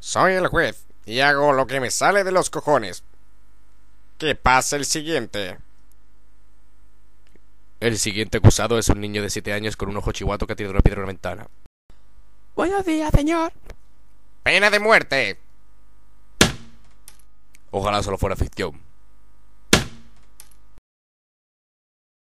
Soy el juez y hago lo que me sale de los cojones. Que pase el siguiente. El siguiente acusado es un niño de siete años con un ojo chihuato que ha tirado una piedra en la ventana. Buenos días, señor. Pena de muerte. Ojalá solo fuera ficción.